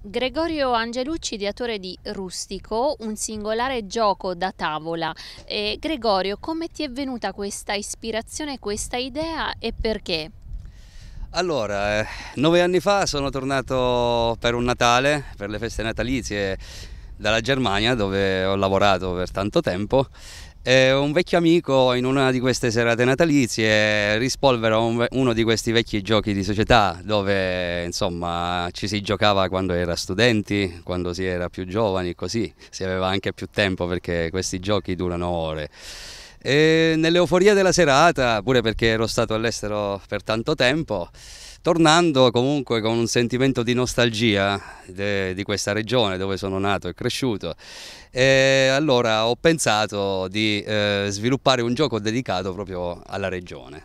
Gregorio Angelucci, ideatore di Rustico, un singolare gioco da tavola. Eh, Gregorio, come ti è venuta questa ispirazione, questa idea e perché? Allora, eh, nove anni fa sono tornato per un Natale, per le feste natalizie, dalla Germania dove ho lavorato per tanto tempo e eh, un vecchio amico in una di queste serate natalizie rispolvera un, uno di questi vecchi giochi di società dove insomma ci si giocava quando era studenti, quando si era più giovani, così si aveva anche più tempo perché questi giochi durano ore nell'euforia della serata, pure perché ero stato all'estero per tanto tempo, tornando comunque con un sentimento di nostalgia de, di questa regione dove sono nato e cresciuto. E allora ho pensato di eh, sviluppare un gioco dedicato proprio alla regione.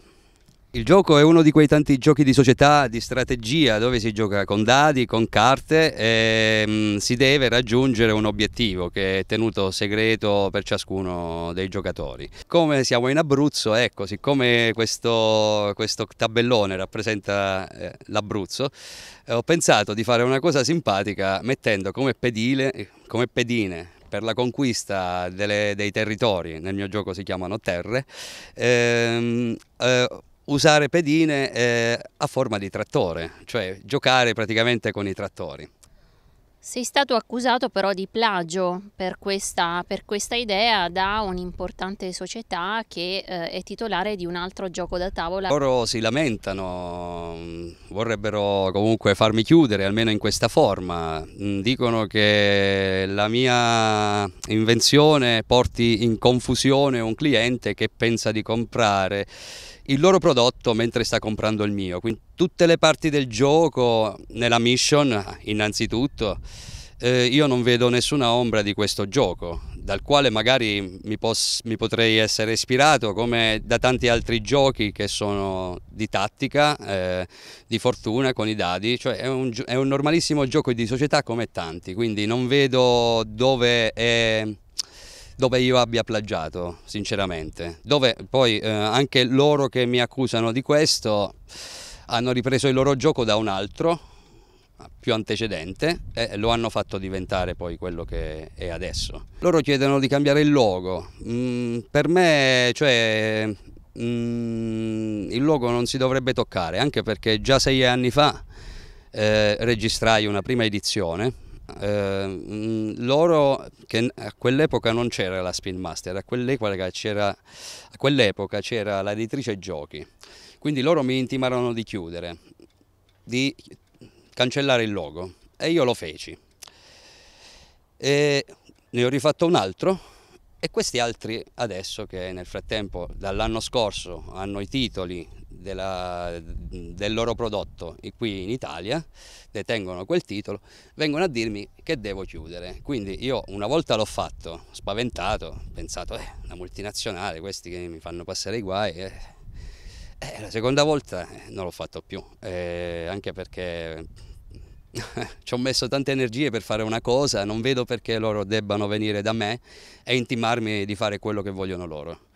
Il gioco è uno di quei tanti giochi di società, di strategia, dove si gioca con dadi, con carte e ehm, mh, si deve raggiungere un obiettivo che è tenuto segreto per ciascuno dei giocatori. Come siamo in Abruzzo, ecco, siccome questo, questo tabellone rappresenta eh, l'Abruzzo, eh, ho pensato di fare una cosa simpatica mettendo come, pedile, come pedine per la conquista delle, dei territori, nel mio gioco si chiamano terre, ehm, eh, usare pedine eh, a forma di trattore, cioè giocare praticamente con i trattori. Sei stato accusato però di plagio per questa, per questa idea da un'importante società che eh, è titolare di un altro gioco da tavola. Loro si lamentano, mm, vorrebbero comunque farmi chiudere, almeno in questa forma. Mm, dicono che la mia invenzione porti in confusione un cliente che pensa di comprare il loro prodotto mentre sta comprando il mio. Quindi tutte le parti del gioco, nella mission innanzitutto, eh, io non vedo nessuna ombra di questo gioco, dal quale magari mi, mi, potrei essere ispirato come da tanti altri giochi che sono di tattica, eh, di fortuna con i dadi, cioè è un, è un, normalissimo gioco di società come tanti, quindi non vedo dove, è, dove io abbia plagiato, sinceramente. Dove poi eh, anche loro che mi accusano di questo hanno ripreso il loro gioco da un altro più antecedente e lo hanno fatto diventare poi quello che è adesso. Loro chiedono di cambiare il logo, mm, per me cioè, mm, il logo non si dovrebbe toccare, anche perché già sei anni fa eh, registrai una prima edizione. Eh, mm, loro che a quell'epoca non c'era la Spin Master, a quell'epoca c'era quell l'editrice giochi quindi loro mi intimarono di chiudere, di cancellare il logo e io lo feci. E ne ho rifatto un altro e questi altri adesso che nel frattempo dall'anno scorso hanno i titoli della, del loro prodotto qui in Italia, detengono quel titolo, vengono a dirmi che devo chiudere. Quindi io una volta l'ho fatto, spaventato, ho pensato, eh, una multinazionale, questi che mi fanno passare i guai. Eh eh, la seconda volta eh, non l'ho fatto più, eh, anche perché ci ho messo tante energie per fare una cosa, non vedo perché loro debbano venire da me e intimarmi di fare quello che vogliono loro.